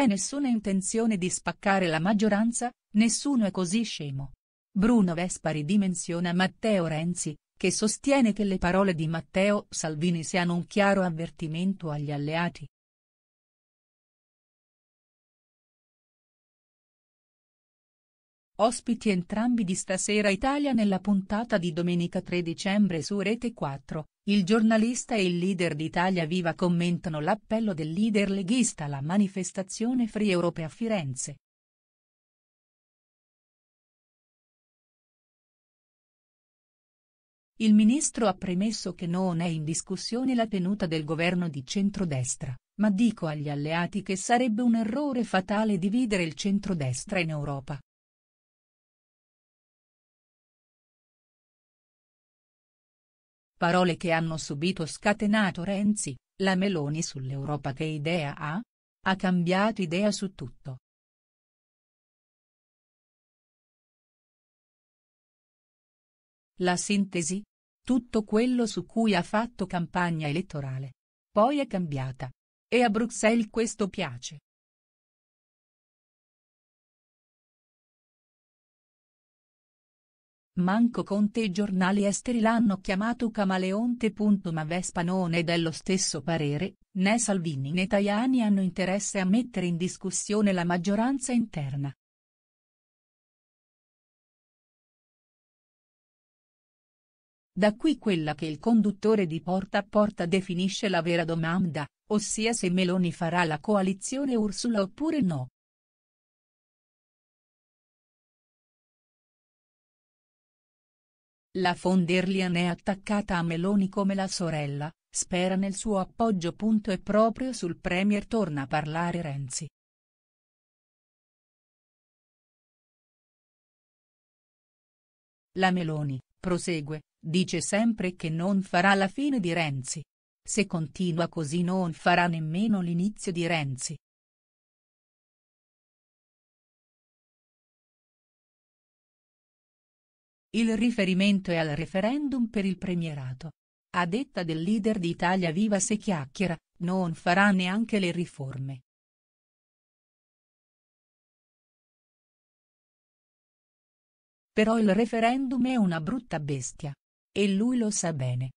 perché nessuna intenzione di spaccare la maggioranza, nessuno è così scemo. Bruno Vespari dimensiona Matteo Renzi, che sostiene che le parole di Matteo Salvini siano un chiaro avvertimento agli alleati. Ospiti entrambi di Stasera Italia nella puntata di domenica 3 dicembre su Rete 4, il giornalista e il leader d'Italia Viva commentano l'appello del leader leghista alla manifestazione Free Europe a Firenze. Il ministro ha premesso che non è in discussione la tenuta del governo di centrodestra, ma dico agli alleati che sarebbe un errore fatale dividere il centrodestra in Europa. Parole che hanno subito scatenato Renzi, la Meloni sull'Europa che idea ha? Ha cambiato idea su tutto. La sintesi? Tutto quello su cui ha fatto campagna elettorale. Poi è cambiata. E a Bruxelles questo piace. Manco Conte i giornali esteri l'hanno chiamato camaleonte. Ma Vespanone è dello stesso parere, né Salvini né Tajani hanno interesse a mettere in discussione la maggioranza interna. Da qui quella che il conduttore di Porta a Porta definisce la vera domanda, ossia se Meloni farà la coalizione Ursula oppure no. La von der Leyen è attaccata a Meloni come la sorella, spera nel suo appoggio. Punto E proprio sul Premier torna a parlare Renzi. La Meloni, prosegue, dice sempre che non farà la fine di Renzi. Se continua così non farà nemmeno l'inizio di Renzi. Il riferimento è al referendum per il premierato. A detta del leader di Italia Viva se chiacchiera, non farà neanche le riforme. Però il referendum è una brutta bestia. E lui lo sa bene.